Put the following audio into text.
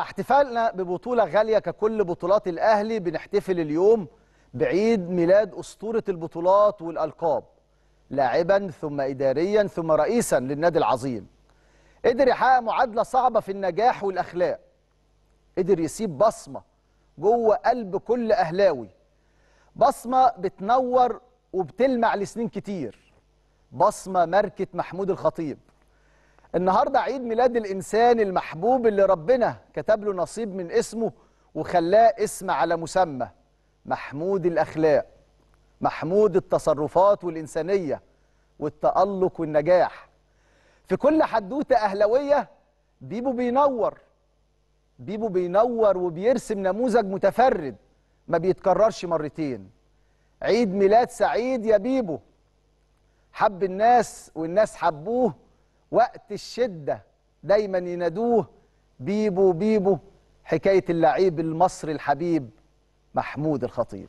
احتفالنا ببطولة غالية ككل بطولات الأهلي بنحتفل اليوم بعيد ميلاد أسطورة البطولات والألقاب لاعبا ثم إداريا ثم رئيسا للنادي العظيم قدر يحقق معادلة صعبة في النجاح والأخلاق قدر يسيب بصمة جوه قلب كل أهلاوي بصمة بتنور وبتلمع لسنين كتير بصمة ماركة محمود الخطيب النهارده عيد ميلاد الانسان المحبوب اللي ربنا كتب له نصيب من اسمه وخلاه اسم على مسمى محمود الاخلاق محمود التصرفات والانسانيه والتالق والنجاح في كل حدوته اهلويه بيبو بينور بيبو بينور وبيرسم نموذج متفرد ما بيتكررش مرتين عيد ميلاد سعيد يا بيبو حب الناس والناس حبوه وقت الشدة دايما ينادوه بيبو بيبو حكاية اللعيب المصري الحبيب محمود الخطيب